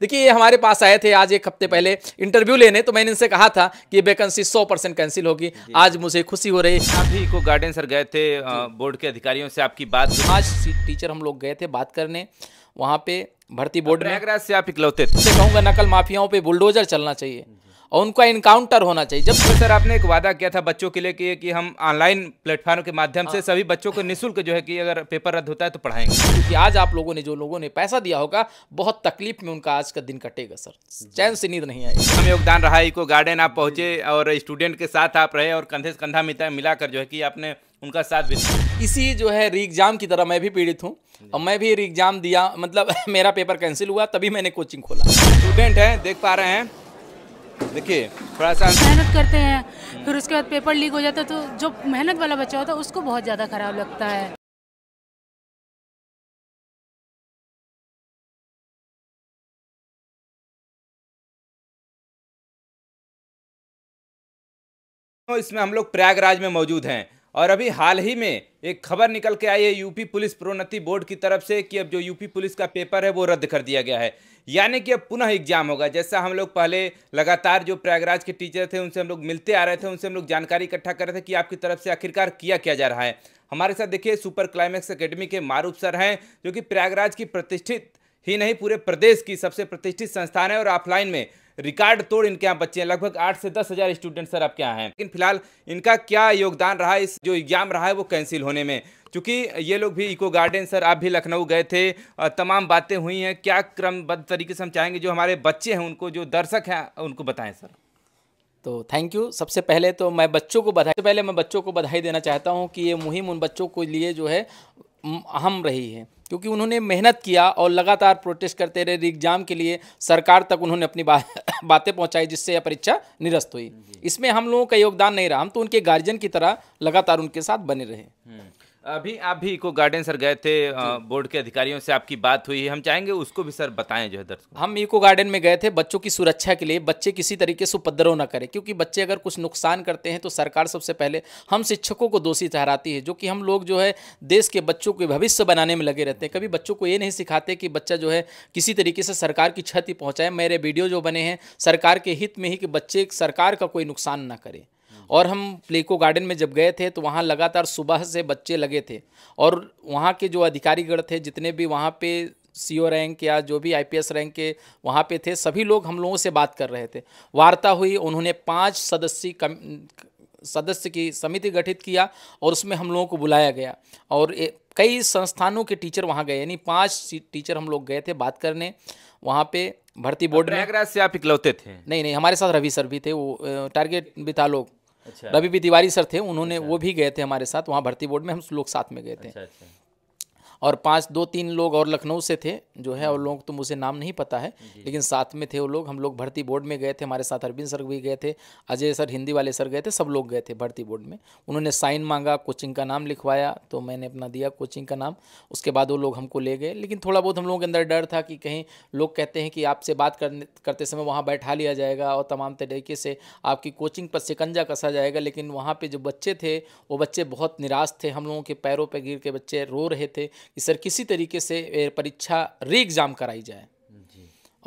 देखिए ये हमारे पास आए थे आज एक हफ्ते पहले इंटरव्यू लेने तो मैंने इनसे कहा था कि वैकेंसी 100 परसेंट कैंसिल होगी आज मुझे खुशी हो रही आप ही को गार्डन सर गए थे बोर्ड के अधिकारियों से आपकी बात आज टीचर हम लोग गए थे बात करने वहाँ पे भर्ती बोर्ड में से आप इकलौते थे कहूँगा नकल माफियाओं पर बुलडोजर चलना चाहिए और उनका इनकाउंटर होना चाहिए जब तो सर आपने एक वादा किया था बच्चों के लिए कि, कि हम ऑनलाइन प्लेटफॉर्म के माध्यम से हाँ। सभी बच्चों को निःशुल्क जो है कि अगर पेपर रद्द होता है तो पढ़ाएंगे क्योंकि आज आप लोगों ने जो लोगों ने पैसा दिया होगा बहुत तकलीफ में उनका आज का दिन कटेगा सर चैन से नींद नहीं आएगी हम योगदान रहा इको गार्डन आप पहुंचे और स्टूडेंट के साथ आप रहे और कंधे से कंधा मिलाकर जो है कि आपने उनका साथ भी इसी जो है री एग्ज़ाम की तरह मैं भी पीड़ित हूँ और मैं भी री एग्ज़ाम दिया मतलब मेरा पेपर कैंसिल हुआ तभी मैंने कोचिंग खोला स्टूडेंट हैं देख पा रहे हैं देखिए थोड़ा सा मेहनत करते हैं फिर उसके बाद पेपर लीक हो जाता है तो जो मेहनत वाला बच्चा होता है उसको बहुत ज़्यादा खराब लगता है तो इसमें हम लोग प्रयागराज में मौजूद हैं और अभी हाल ही में एक खबर निकल के आई है यूपी पुलिस प्रोन्नति बोर्ड की तरफ से कि अब जो यूपी पुलिस का पेपर है वो रद्द कर दिया गया है यानी कि अब पुनः एग्जाम होगा जैसा हम लोग पहले लगातार जो प्रयागराज के टीचर थे उनसे हम लोग मिलते आ रहे थे उनसे हम लोग जानकारी इकट्ठा कर रहे थे कि आपकी तरफ से आखिरकार किया क्या जा रहा है हमारे साथ देखिए सुपर क्लाइमैक्स अकेडमी के मारूफ सर हैं जो कि प्रयागराज की प्रतिष्ठित ही नहीं पूरे प्रदेश की सबसे प्रतिष्ठित संस्थान है और ऑफलाइन में रिकॉर्ड तोड़ इनके यहाँ बच्चे हैं लगभग आठ से दस हज़ार स्टूडेंट सर आपके यहाँ हैं लेकिन फिलहाल इनका क्या योगदान रहा इस जो एग्ज़ाम रहा है वो कैंसिल होने में चूँकि ये लोग भी इको गार्डन सर आप भी लखनऊ गए थे तमाम बातें हुई हैं क्या क्रमबद्ध तरीके से हम चाहेंगे जो हमारे बच्चे हैं उनको जो दर्शक हैं उनको बताएं सर तो थैंक यू सबसे पहले तो मैं बच्चों को बधाई पहले मैं बच्चों को बधाई देना चाहता हूँ कि ये मुहिम उन बच्चों के लिए जो है अहम रही है क्योंकि उन्होंने मेहनत किया और लगातार प्रोटेस्ट करते रहे एग्जाम के लिए सरकार तक उन्होंने अपनी बा, बातें पहुंचाई जिससे यह परीक्षा निरस्त हुई इसमें हम लोगों का योगदान नहीं रहा हम तो उनके गार्जियन की तरह लगातार उनके साथ बने रहे हम्म। अभी आप भी इको गार्डन सर गए थे बोर्ड के अधिकारियों से आपकी बात हुई है हम चाहेंगे उसको भी सर बताएं जो है दर्शक हम इको गार्डन में गए थे बच्चों की सुरक्षा के लिए बच्चे किसी तरीके से उपद्रव न करें क्योंकि बच्चे अगर कुछ नुकसान करते हैं तो सरकार सबसे पहले हम शिक्षकों को दोषी ठहराती है जो कि हम लोग जो है देश के बच्चों के भविष्य बनाने में लगे रहते हैं कभी बच्चों को ये नहीं सिखाते कि बच्चा जो है किसी तरीके से सरकार की क्षति पहुँचाए मेरे वीडियो जो बने हैं सरकार के हित में ही कि बच्चे सरकार का कोई नुकसान ना करें और हम प्लेको गार्डन में जब गए थे तो वहाँ लगातार सुबह से बच्चे लगे थे और वहाँ के जो अधिकारीगण थे जितने भी वहाँ पे सीओ रैंक या जो भी आईपीएस रैंक के वहाँ पे थे सभी लोग हम लोगों से बात कर रहे थे वार्ता हुई उन्होंने पाँच सदस्यी कम सदस्य की समिति गठित किया और उसमें हम लोगों को बुलाया गया और ए, कई संस्थानों के टीचर वहाँ गए यानी पाँच टीचर हम लोग गए थे बात करने वहाँ पे भर्ती बोर्ड में से आप इकलौते थे नहीं नहीं हमारे साथ रवि सर भी थे वो टारगेट भी था लोग अच्छा। रवि भी तिवारी सर थे उन्होंने अच्छा। वो भी गए थे हमारे साथ वहाँ भर्ती बोर्ड में हम लोग साथ में गए थे अच्छा, अच्छा। और पाँच दो तीन लोग और लखनऊ से थे जो है और हम्म। लोग तो मुझे नाम नहीं पता है लेकिन साथ में थे वो लोग हम लोग भर्ती बोर्ड में गए थे हमारे साथ अरविंद सर भी गए थे अजय सर हिंदी वाले सर गए थे सब लोग गए थे भर्ती बोर्ड में उन्होंने साइन मांगा कोचिंग का नाम लिखवाया तो मैंने अपना दिया कोचिंग का नाम उसके बाद वो लोग हमको ले गए लेकिन थोड़ा बहुत हम लोगों के अंदर डर था कि कहीं लोग कहते हैं कि आपसे बात करने करते समय वहाँ बैठा लिया जाएगा और तमाम तरीके से आपकी कोचिंग पर शिकंजा कसा जाएगा लेकिन वहाँ पर जो बच्चे थे वो बच्चे बहुत निराश थे हम लोगों के पैरों पर गिर के बच्चे रो रहे थे कि सर किसी तरीके से परीक्षा री एग्ज़ाम कराई जाए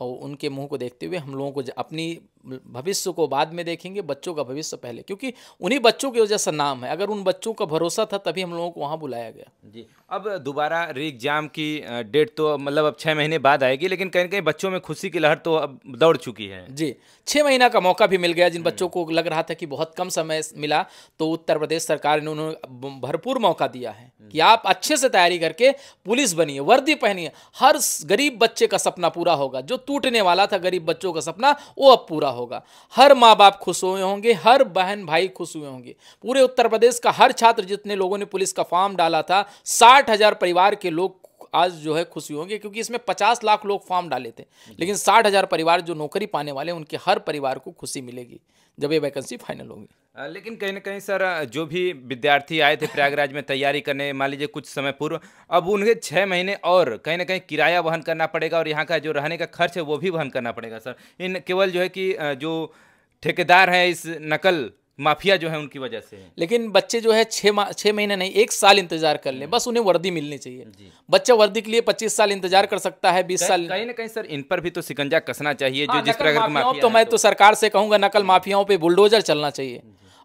और उनके मुंह को देखते हुए हम लोगों को अपनी भविष्य को बाद में देखेंगे बच्चों का भविष्य पहले क्योंकि उन्हीं बच्चों की वजह से नाम है अगर उन बच्चों का भरोसा था तभी हम लोगों को वहाँ बुलाया गया जी अब दोबारा री एग्ज़ाम की डेट तो मतलब अब छः महीने बाद आएगी लेकिन कहीं कहीं बच्चों में खुशी की लहर तो अब दौड़ चुकी है जी छः महीना का मौका भी मिल गया जिन बच्चों को लग रहा था कि बहुत कम समय मिला तो उत्तर प्रदेश सरकार ने उन्होंने भरपूर मौका दिया है कि आप अच्छे से तैयारी करके पुलिस बनिए वर्दी पहनिए हर गरीब बच्चे का सपना पूरा होगा जो टूटने वाला था गरीब बच्चों का सपना वो अब पूरा होगा हर माँ बाप खुश हुए होंगे हर बहन भाई खुश हुए होंगे पूरे उत्तर प्रदेश का हर छात्र जितने लोगों ने पुलिस का फॉर्म डाला था साठ हजार परिवार के लोग आज जो है खुशी होंगे क्योंकि इसमें पचास लाख लोग फॉर्म डाले थे लेकिन साठ हज़ार परिवार जो नौकरी पाने वाले हैं उनके हर परिवार को खुशी मिलेगी जब ये वैकेंसी फाइनल होगी लेकिन कहीं ना कहीं सर जो भी विद्यार्थी आए थे प्रयागराज में तैयारी करने मान लीजिए कुछ समय पूर्व अब उन्हें छः महीने और कहीं ना कहीं किराया वहन करना पड़ेगा और यहाँ का जो रहने का खर्च है वो भी वहन करना पड़ेगा सर इन केवल जो है कि जो ठेकेदार हैं इस नकल माफिया जो है उनकी वजह से लेकिन बच्चे जो है छह छह महीने नहीं एक साल इंतजार कर ले हम्म। बस उन्हें वर्दी मिलनी चाहिए बच्चा वर्दी के लिए पच्चीस साल इंतजार कर सकता है बीस साल कहीं ना कहीं सर इन पर भी तो सिकंजा कसना चाहिए जो हाँ, जिस प्रकार तो मैं तो।, तो सरकार से कहूंगा नकल माफियाओं पर बुलडोजर चलना चाहिए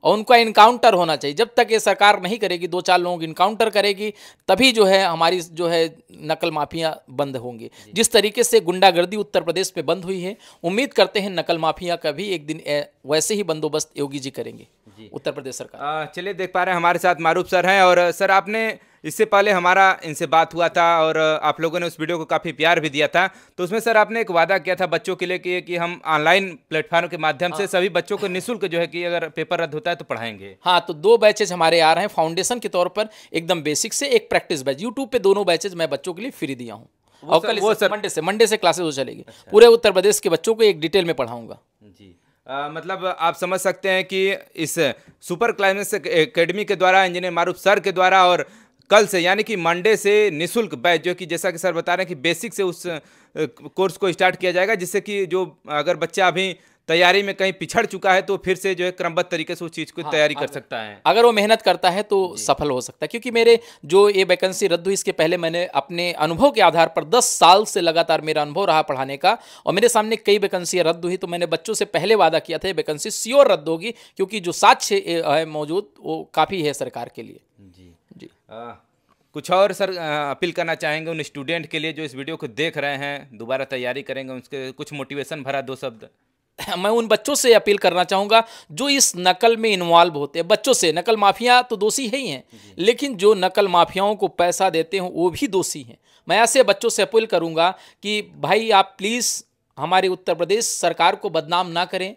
और उनका इनकाउंटर होना चाहिए जब तक ये सरकार नहीं करेगी दो चार लोग इनकाउंटर करेगी तभी जो है हमारी जो है नकल माफिया बंद होंगी जिस तरीके से गुंडागर्दी उत्तर प्रदेश में बंद हुई है उम्मीद करते हैं नकल माफिया का भी एक दिन वैसे ही बंदोबस्त योगी जी करेंगे उत्तर प्रदेश सरकार चलिए देख पा रहे हैं हमारे साथ मारूफ सर हैं और सर आपने इससे पहले हमारा इनसे बात हुआ था और आप लोगों ने उस वीडियो को काफ़ी प्यार भी दिया था तो उसमें सर आपने एक वादा किया था बच्चों के लिए कि, कि हम ऑनलाइन प्लेटफॉर्म के माध्यम से हाँ। सभी बच्चों को निःशुल्क जो है कि अगर पेपर रद्द होता है तो पढ़ाएंगे हाँ तो दो बैचेज हमारे आ रहे हैं फाउंडेशन के तौर पर एकदम बेसिक से एक प्रैक्टिस बैच यूट्यूब पर दोनों बैचेज मैं बच्चों के लिए फ्री दिया हूँ और कल सर मंडे से मंडे से क्लासेज हो चलेगी अच्छा। पूरे उत्तर प्रदेश के बच्चों को एक डिटेल में पढ़ाऊंगा जी आ, मतलब आप समझ सकते हैं कि इस सुपर क्लाइमेक्स एकेडमी के द्वारा इंजीनियर मारूफ सर के द्वारा और कल से यानी कि मंडे से निशुल्क बैच जो कि जैसा कि सर बता रहे हैं कि बेसिक से उस कोर्स को स्टार्ट किया जाएगा जिससे कि जो अगर बच्चा अभी तैयारी में कहीं पिछड़ चुका है तो फिर से जो है क्रमबद्ध तरीके से उस चीज को हाँ, तैयारी कर सकता है अगर वो मेहनत करता है तो सफल हो सकता है क्योंकि मेरे जो ये वैकेंसी रद्द हुई इसके पहले मैंने अपने अनुभव के आधार पर 10 साल से लगातार मेरा अनुभव रहा पढ़ाने का और मेरे सामने कई वैकेंसी रद्द हुई तो मैंने बच्चों से पहले वादा किया था ये वैकेंसी श्योर रद्द होगी क्योंकि जो साक्ष्य है मौजूद वो काफ़ी है सरकार के लिए जी कुछ और सर अपील करना चाहेंगे उन स्टूडेंट के लिए जो इस वीडियो को देख रहे हैं दोबारा तैयारी करेंगे उसके कुछ मोटिवेशन भरा दो शब्द मैं उन बच्चों से अपील करना चाहूँगा जो इस नकल में इन्वॉल्व होते हैं बच्चों से नकल माफिया तो दोषी है ही हैं लेकिन जो नकल माफियाओं को पैसा देते हैं वो भी दोषी हैं मैं ऐसे बच्चों से अपील करूँगा कि भाई आप प्लीज़ हमारे उत्तर प्रदेश सरकार को बदनाम ना करें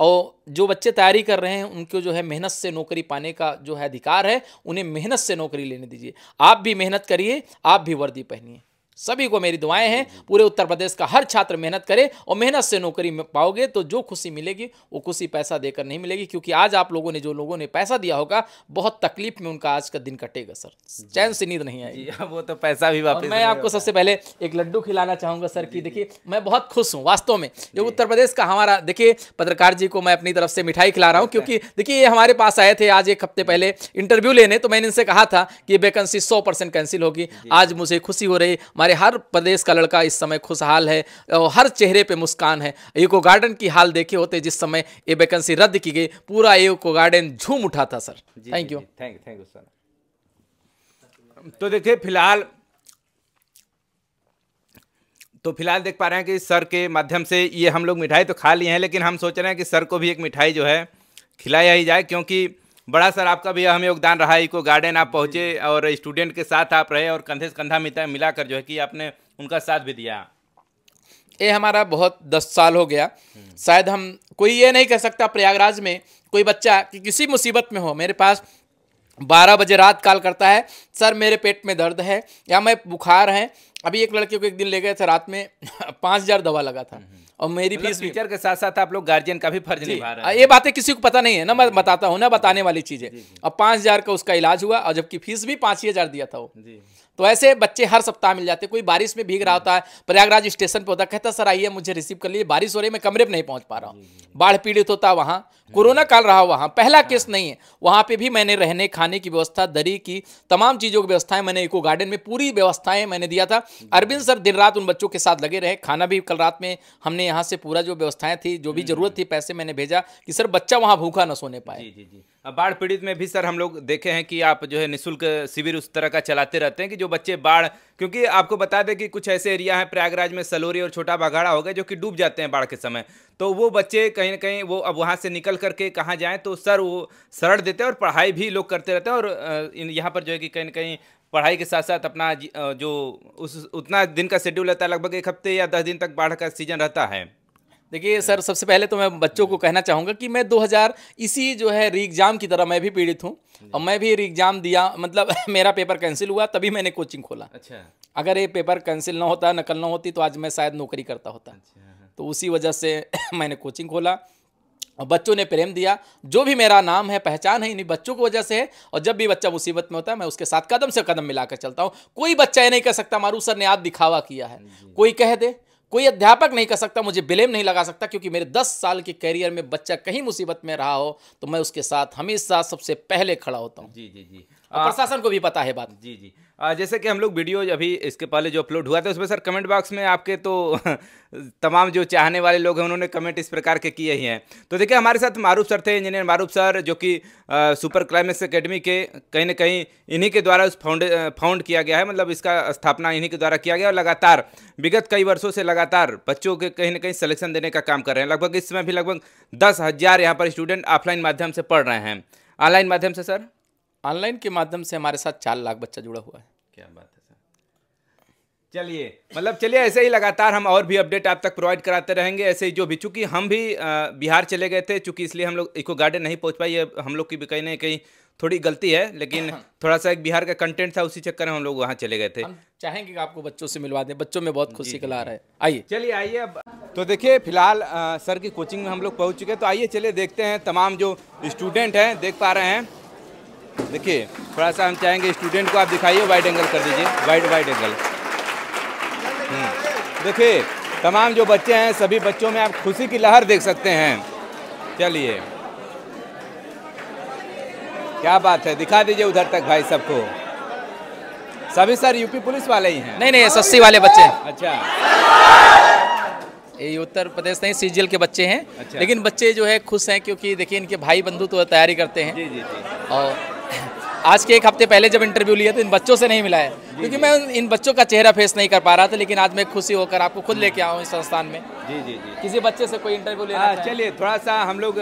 और जो बच्चे तैयारी कर रहे हैं उनको जो है मेहनत से नौकरी पाने का जो है अधिकार है उन्हें मेहनत से नौकरी लेने दीजिए आप भी मेहनत करिए आप भी वर्दी पहनिए सभी को मेरी दुआएं हैं पूरे उत्तर प्रदेश का हर छात्र मेहनत करे और मेहनत से नौकरी पाओगे तो जो खुशी मिलेगी वो खुशी पैसा देकर नहीं मिलेगी क्योंकि आज आप लोगों ने जो लोगों ने पैसा दिया होगा बहुत तकलीफ में उनका आज का दिन कटेगा सर चैन से नींद नहीं आएगी वो तो पैसा भी वापस मैं आपको सबसे पहले एक लड्डू खिलाना चाहूँगा सर की देखिए मैं बहुत खुश हूँ वास्तव में जो उत्तर प्रदेश का हमारा देखिए पत्रकार जी को मैं अपनी तरफ से मिठाई खिला रहा हूँ अच्छा। क्योंकि देखिए ये हमारे पास आए थे आज एक हफ्ते पहले इंटरव्यू लेने तो मैंने इनसे कहा था कि वैकेंसी सौ परसेंट कैंसिल होगी आज मुझे खुशी हो रही हमारे हमारे हर प्रदेश का लड़का इस समय खुशहाल है और हर चेहरे पे मुस्कान है एको गार्डन की हाल देखे होते जिस समय ये वैकेंसी रद्द की गई पूरा एको गार्डन झूम उठा था sir thank you thank thank you sir तो देखिए फिलहाल तो फिलहाल देख पा रहे हैं कि सर के माध्यम से ये हम लोग मिठाई तो खा लिए हैं लेकिन हम सोच रहे हैं कि सर को भी एक मिठाई जो है खिलाया ही जाए क्योंकि बड़ा सर आपका भी हमें योगदान रहा इको गार्डन आप पहुँचे और स्टूडेंट के साथ आप रहे और कंधे से कंधा मिला मिलाकर जो है कि आपने उनका साथ भी दिया ये हमारा बहुत दस साल हो गया हम्म। शायद हम कोई ये नहीं कह सकता प्रयागराज में कोई बच्चा कि किसी मुसीबत में हो मेरे पास बारह बजे रात कॉल करता है सर मेरे पेट में दर्द है या मैं बुखार है अभी एक लड़के को एक दिन ले गए थे रात में पाँच हजार दवा लगा था हम्म, हम्म। और मेरी फीस मतलब टीचर के साथ साथ आप लोग गार्जियन का भी फर्ज निभा रहे ये बातें किसी को पता नहीं है ना मैं बताता हूँ ना बताने वाली चीजें अब पाँच हजार का उसका इलाज हुआ और जबकि फीस भी पाँच ही हजार दिया था वो तो ऐसे बच्चे हर सप्ताह मिल जाते कोई बारिश में भीग रहा होता है प्रयागराज स्टेशन पर होता कहता सर आइए मुझे रिसीव कर लिए बारिश हो रही मैं कमरे पर नहीं पहुँच पा रहा हूँ हम्म। बाढ़ पीड़ित होता वहाँ कोरोना काल रहा वहाँ पहला केस हाँ। नहीं है वहाँ पे भी मैंने रहने खाने की व्यवस्था दरी की तमाम चीज़ों की व्यवस्थाएं मैंने इको गार्डन में पूरी व्यवस्थाएं मैंने दिया था हम्म। अरविंद सर दिन रात उन बच्चों के साथ लगे रहे खाना भी कल रात में हमने यहाँ से पूरा जो व्यवस्थाएं थी जो भी हम्म। जरूरत थी पैसे मैंने भेजा कि सर बच्चा वहाँ भूखा न सोने पाए जी जी जी बाढ़ पीड़ित में भी सर हम लोग देखे हैं कि आप जो है निशुल्क शिविर उस तरह का चलाते रहते हैं कि जो बच्चे बाढ़ क्योंकि आपको बता दें कि कुछ ऐसे एरिया हैं प्रयागराज में सलोरी और छोटा बाघाड़ा हो गए जो कि डूब जाते हैं बाढ़ के समय तो वो बच्चे कहीं ना कहीं वो अब वहाँ से निकल करके कहाँ जाएँ तो सर वो शरण देते हैं और पढ़ाई भी लोग करते रहते हैं और यहाँ पर जो है कि कहीं ना कहीं पढ़ाई के साथ साथ अपना जो उस उतना दिन का शेड्यूल रहता है लगभग एक हफ्ते या दस दिन तक बाढ़ का सीजन रहता है देखिए सर सबसे पहले तो मैं बच्चों को कहना चाहूँगा कि मैं 2000 इसी जो है री एग्ज़ाम की तरह मैं भी पीड़ित हूँ और मैं भी री एग्ज़ाम दिया मतलब मेरा पेपर कैंसिल हुआ तभी मैंने कोचिंग खोला अच्छा अगर ये पेपर कैंसिल ना होता नकल ना होती तो आज मैं शायद नौकरी करता होता अच्छा। हाँ। तो उसी वजह से मैंने कोचिंग खोला और बच्चों ने प्रेम दिया जो भी मेरा नाम है पहचान है इन्हीं बच्चों की वजह से है और जब भी बच्चा मुसीबत में होता है मैं उसके साथ कदम से कदम मिलाकर चलता हूँ कोई बच्चा ये नहीं कह सकता मारू सर ने आज दिखावा किया है कोई कह दे कोई अध्यापक नहीं कर सकता मुझे ब्लेम नहीं लगा सकता क्योंकि मेरे 10 साल के करियर में बच्चा कहीं मुसीबत में रहा हो तो मैं उसके साथ हमेशा सबसे पहले खड़ा होता हूँ जी जी जी प्रशासन को भी पता है बात जी जी जैसे कि हम लोग वीडियो अभी इसके पहले जो अपलोड हुआ था उसमें सर कमेंट बॉक्स में आपके तो तमाम जो चाहने वाले लोग हैं उन्होंने कमेंट इस प्रकार के किए ही हैं तो देखिए हमारे साथ मारूफ सर थे इंजीनियर मारूफ सर जो कि सुपर क्लाइमेक्स अकेडमी के कहीं ना कहीं इन्हीं के द्वारा उस फाउंड फाउंड किया गया है मतलब इसका स्थापना इन्हीं के द्वारा किया गया और लगातार विगत कई वर्षों से लगातार बच्चों के कहीं ना कहीं सलेक्शन देने का काम कर रहे हैं लगभग इस समय भी लगभग दस हज़ार यहाँ पर स्टूडेंट ऑफलाइन माध्यम से पढ़ रहे हैं ऑनलाइन माध्यम से सर ऑनलाइन के माध्यम से हमारे साथ चार लाख बच्चा जुड़ा हुआ है क्या बात है चलिए मतलब चलिए ऐसे ही लगातार हम और भी अपडेट आप तक प्रोवाइड कराते रहेंगे ऐसे ही जो भी चूंकि हम भी बिहार चले गए थे चूंकि इसलिए हम लोग इको गार्डन नहीं पहुँच है हम लोग की भी कहीं ना कहीं थोड़ी गलती है लेकिन हाँ। थोड़ा सा एक बिहार का कंटेंट था उसी चक्कर में हम लोग वहाँ चले गए थे चाहेंगे कि आपको बच्चों से मिलवा दें बच्चों में बहुत खुशी कला रहा है आइए चलिए आइए अब तो देखिए फिलहाल सर की कोचिंग में हम लोग पहुँच चुके हैं तो आइए चलिए देखते हैं तमाम जो स्टूडेंट हैं देख पा रहे हैं देखिए थोड़ा सा हम चाहेंगे स्टूडेंट को आप दिखाइए वाइड एंगल कर दीजिए वाइड वाइड एंगल देखिए तमाम जो बच्चे हैं सभी बच्चों में आप खुशी की लहर देख सकते हैं चलिए क्या बात है दिखा दीजिए उधर तक भाई सबको सभी सर यूपी पुलिस वाले ही हैं नहीं नहीं एसएससी वाले बच्चे हैं अच्छा ये उत्तर प्रदेश नहीं सीजीएल के बच्चे हैं अच्छा। लेकिन बच्चे जो है खुश हैं क्योंकि देखिए इनके भाई बंधु तो तैयारी करते हैं जी जी जी और आज के एक हफ्ते पहले जब इंटरव्यू लिया तो इन बच्चों से नहीं मिला है क्योंकि मैं इन बच्चों का चेहरा फेस नहीं कर पा रहा था लेकिन आज मैं खुशी होकर आपको खुद लेके आऊँ इस संस्थान में जी जी जी किसी बच्चे से कोई इंटरव्यू लेना हाँ, चलिए थोड़ा सा हम लोग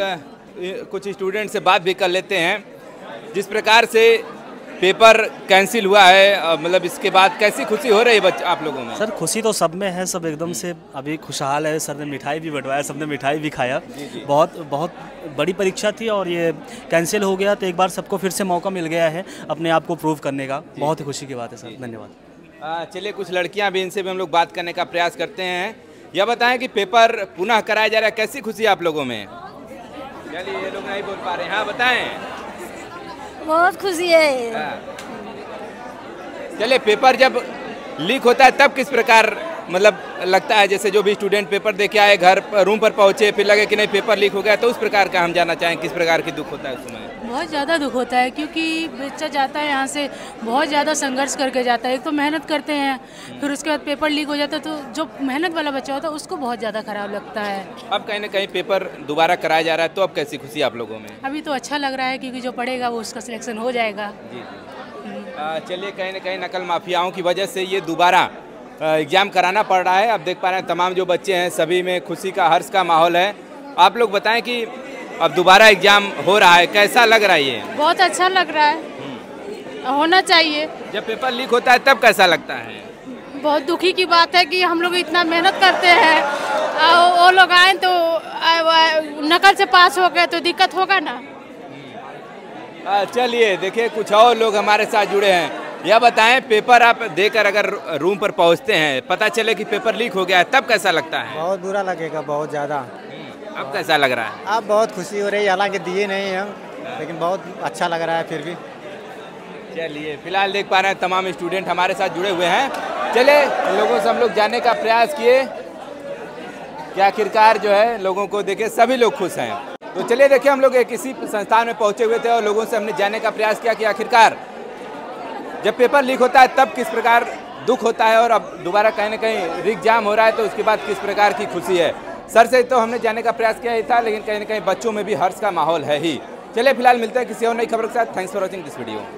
कुछ स्टूडेंट से बात भी कर लेते हैं जिस प्रकार से पेपर कैंसिल हुआ है मतलब इसके बाद कैसी खुशी हो रही है आप लोगों में सर खुशी तो सब में है सब एकदम से अभी खुशहाल है सर ने मिठाई भी बंटवाया सब ने मिठाई भी खाया जी जी। बहुत बहुत बड़ी परीक्षा थी और ये कैंसिल हो गया तो एक बार सबको फिर से मौका मिल गया है अपने आप को प्रूव करने का बहुत ही खुशी की बात है सर धन्यवाद चलिए कुछ लड़कियाँ भी इनसे भी हम लोग बात करने का प्रयास करते हैं यह बताएं कि पेपर पुनः कराया जा रहा है कैसी खुशी आप लोगों में चलिए ये लोग नहीं बोल पा रहे हैं हाँ बताएं बहुत खुशी है हाँ। चले पेपर जब लीक होता है तब किस प्रकार मतलब लगता है जैसे जो भी स्टूडेंट पेपर दे के आए घर रूम पर पहुंचे फिर लगे कि नहीं पेपर लीक हो गया तो उस प्रकार का हम जाना चाहें किस प्रकार की दुख होता है उस समय बहुत ज़्यादा दुख होता है क्योंकि बच्चा जाता है यहाँ से बहुत ज़्यादा संघर्ष करके जाता है एक तो मेहनत करते हैं फिर उसके बाद पेपर लीक हो जाता है तो जो मेहनत वाला बच्चा होता है उसको बहुत ज़्यादा खराब लगता है अब कहीं ना कहीं पेपर दोबारा कराया जा रहा है तो अब कैसी खुशी आप लोगों में अभी तो अच्छा लग रहा है क्योंकि जो पढ़ेगा वो उसका सिलेक्शन हो जाएगा चलिए कहीं ना कहीं नकल माफियाओं की वजह से ये दोबारा एग्ज़ाम कराना पड़ रहा है आप देख पा रहे हैं तमाम जो बच्चे हैं सभी में खुशी का हर्ष का माहौल है आप लोग बताएं कि अब दोबारा एग्जाम हो रहा है कैसा लग रहा है ये बहुत अच्छा लग रहा है हम्म। होना चाहिए जब पेपर लीक होता है तब कैसा लगता है बहुत दुखी की बात है कि हम लोग इतना मेहनत करते हैं वो लोग आए तो नकल से पास हो गए तो दिक्कत होगा ना हम्म। चलिए देखिए कुछ और लोग हमारे साथ जुड़े हैं यह बताएं पेपर आप देकर अगर रूम पर पहुंचते हैं पता चले कि पेपर लीक हो गया है तब कैसा लगता है बहुत बुरा लगेगा बहुत ज़्यादा अब कैसा लग रहा है अब बहुत खुशी हो रही है हालांकि दिए नहीं हम लेकिन बहुत अच्छा लग रहा है फिर भी चलिए फिलहाल देख पा रहे हैं तमाम स्टूडेंट हमारे साथ जुड़े हुए हैं चले लोगों से हम लोग जाने का प्रयास किए कि आखिरकार जो है लोगों को देखे सभी लोग खुश हैं तो चलिए देखिए हम लोग एक किसी संस्थान में पहुंचे हुए थे और लोगों से हमने जाने का प्रयास किया कि आखिरकार जब पेपर लीक होता है तब किस प्रकार दुख होता है और अब दोबारा कहीं ना कहीं रिक जाम हो रहा है तो उसके बाद किस प्रकार की खुशी है सर से तो हमने जाने का प्रयास किया ही था लेकिन कहीं ना कहीं बच्चों में भी हर्ष का माहौल है ही चलिए फिलहाल मिलते हैं किसी और नई खबर के साथ thanks for watching this video